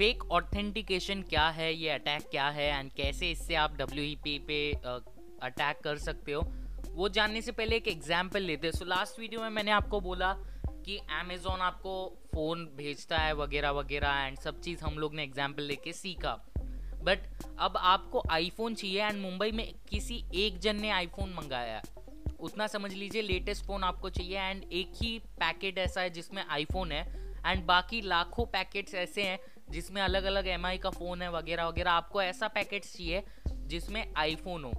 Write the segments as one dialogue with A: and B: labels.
A: fake authentication क्या है ये अटैक क्या है एंड कैसे इससे आप डब्ल्यू e पे अटैक कर सकते हो वो जानने से पहले एक एग्जाम्पल लेते हैं सो लास्ट वीडियो में मैंने आपको बोला कि अमेजोन आपको फ़ोन भेजता है वगैरह वगैरह एंड सब चीज़ हम लोग ने एग्जाम्पल लेके सीखा बट अब आपको आईफोन चाहिए एंड मुंबई में किसी एक जन ने आईफोन मंगाया उतना समझ लीजिए लेटेस्ट फ़ोन आपको चाहिए एंड एक ही पैकेट ऐसा है जिसमें आईफोन है एंड बाकी लाखों पैकेट्स ऐसे हैं जिसमें अलग अलग एम का फ़ोन है वगैरह वगैरह आपको ऐसा पैकेट चाहिए जिसमें आईफोन हो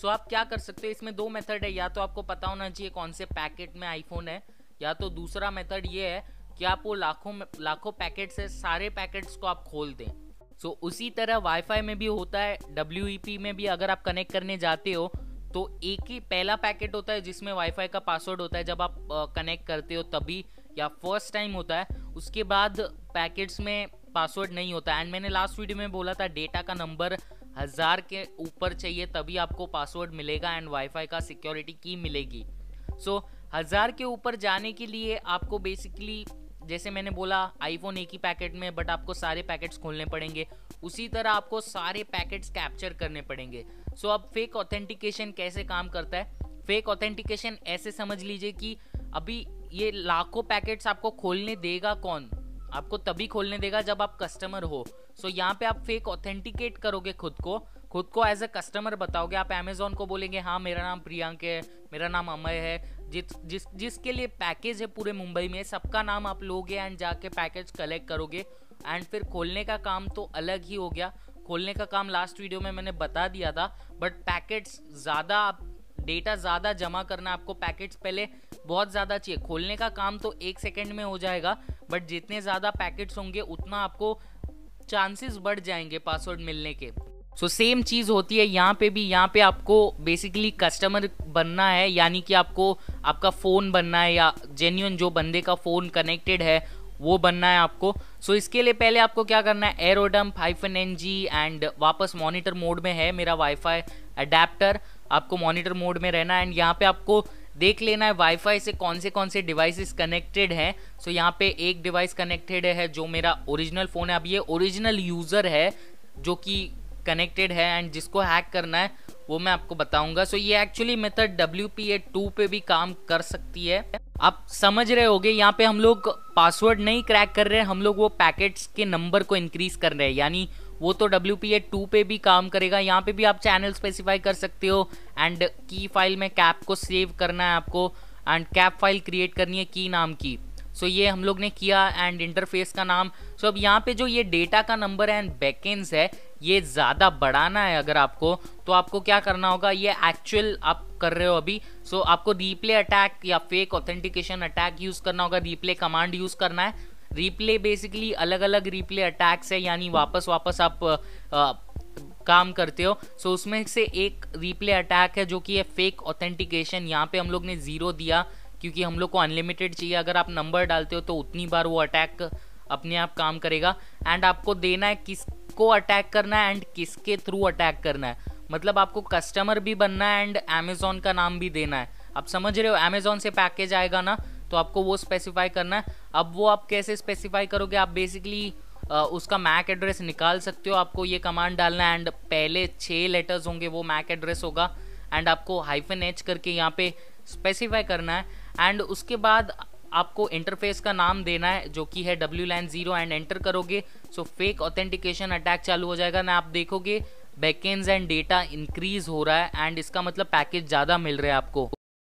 A: सो आप क्या कर सकते हो इसमें दो मेथड है या तो आपको पता होना चाहिए कौन से पैकेट में आईफोन है या तो दूसरा मेथड ये है कि आप वो लाखों लाखों पैकेट्स है सारे पैकेट्स को आप खोल दें सो so, उसी तरह वाईफाई में भी होता है डब्ल्यू e में भी अगर आप कनेक्ट करने जाते हो तो एक ही पहला पैकेट होता है जिसमें वाईफाई का पासवर्ड होता है जब आप कनेक्ट करते हो तभी या फर्स्ट टाइम होता है उसके बाद पैकेट्स में पासवर्ड नहीं होता एंड मैंने लास्ट वीडियो में बोला था डेटा का नंबर हज़ार के ऊपर चाहिए तभी आपको पासवर्ड मिलेगा एंड वाईफाई का सिक्योरिटी की मिलेगी सो so, हज़ार के ऊपर जाने के लिए आपको बेसिकली जैसे मैंने बोला आईफोन एक ही पैकेट में बट आपको सारे पैकेट्स खोलने पड़ेंगे उसी तरह आपको सारे पैकेट्स कैप्चर करने पड़ेंगे सो so, अब फेक ऑथेंटिकेशन कैसे काम करता है फेक ऑथेंटिकेशन ऐसे समझ लीजिए कि अभी ये लाखों पैकेट्स आपको खोलने देगा कौन आपको तभी खोलने देगा जब आप कस्टमर हो सो so, यहाँ पे आप फेक ऑथेंटिकेट करोगे खुद को खुद को एज अ कस्टमर बताओगे आप अमेजोन को बोलेंगे हाँ मेरा नाम प्रियंक है मेरा नाम अमय है जिस जिस जिसके लिए पैकेज है पूरे मुंबई में सबका नाम आप लोगे एंड जाके पैकेज कलेक्ट करोगे एंड फिर खोलने का काम तो अलग ही हो गया खोलने का काम लास्ट वीडियो में मैंने बता दिया था बट पैकेट्स ज़्यादा आप डेटा ज़्यादा जमा करना आपको पैकेट्स पहले बहुत ज़्यादा चाहिए खोलने का काम तो एक सेकेंड में हो जाएगा बट जितने ज़्यादा पैकेट्स होंगे उतना आपको चांसेस बढ़ जाएंगे पासवर्ड मिलने के सो सेम चीज़ होती है यहाँ पे भी यहाँ पे आपको बेसिकली कस्टमर बनना है यानी कि आपको आपका फ़ोन बनना है या जेन्यून जो बंदे का फ़ोन कनेक्टेड है वो बनना है आपको सो so, इसके लिए पहले आपको क्या करना है airodump hyphen N G and वापस मॉनिटर मोड में है मेरा वाईफाई अडेप्टर आपको मॉनिटर मोड में रहना एंड यहाँ पे आपको देख लेना है वाईफाई से कौन से कौन से डिवाइसेस कनेक्टेड हैं सो यहाँ पे एक डिवाइस कनेक्टेड है जो मेरा ओरिजिनल फ़ोन है अब ये ओरिजिनल यूज़र है जो कि कनेक्टेड है एंड जिसको हैक करना है वो मैं आपको बताऊंगा सो so, ये actually method W P A two पे भी काम कर सकती है आप समझ रहे होगे यहाँ पे हम लोग पासवर्ड नहीं क्रैक कर रहे हैं हम लोग वो पैकेट्स के नंबर को इंक्रीज कर रहे हैं यानी वो तो डब्ल्यू पी ए टू पे भी काम करेगा यहाँ पे भी आप चैनल स्पेसिफाई कर सकते हो एंड की फाइल में कैप को सेव करना है आपको एंड कैप फाइल क्रिएट करनी है की नाम की सो so, ये हम लोग ने किया एंड इंटरफेस का नाम सो so, अब यहाँ पे जो ये डेटा का नंबर एंड बैकेंस है ये ज़्यादा बढ़ाना है अगर आपको तो आपको क्या करना होगा ये एक्चुअल आप कर रहे हो अभी सो so, आपको रीप्ले अटैक या फेक ऑथेंटिकेशन अटैक यूज़ करना होगा रीप्ले कमांड यूज़ करना है रीप्ले बेसिकली अलग अलग रीप्ले अटैक्स है यानी वापस वापस आप आ, काम करते हो सो so, उसमें से एक रीप्ले अटैक है जो कि है फेक ऑथेंटिकेशन यहाँ पे हम लोग ने ज़ीरो दिया क्योंकि हम लोग को अनलिमिटेड चाहिए अगर आप नंबर डालते हो तो उतनी बार वो अटैक अपने आप काम करेगा एंड आपको देना है किसको अटैक करना है एंड किसके थ्रू अटैक करना है मतलब आपको कस्टमर भी बनना है एंड अमेजोन का नाम भी देना है आप समझ रहे हो अमेजोन से पैकेज आएगा ना तो आपको वो स्पेसिफाई करना है अब वो आप कैसे स्पेसिफाई करोगे आप बेसिकली उसका मैक एड्रेस निकाल सकते हो आपको ये कमांड डालना है एंड पहले छः लेटर्स होंगे वो मैक एड्रेस होगा एंड आपको हाइफन एच करके यहाँ पे स्पेसिफाई करना है एंड उसके बाद आपको इंटरफेस का नाम देना है जो कि है W line zero and enter करोगे सो फेक ऑथेंटिकेशन अटैक चालू हो जाएगा ना आप देखोगे बैकेंस एंड डेटा इंक्रीज हो रहा है एंड इसका मतलब पैकेज ज़्यादा मिल रहा है आपको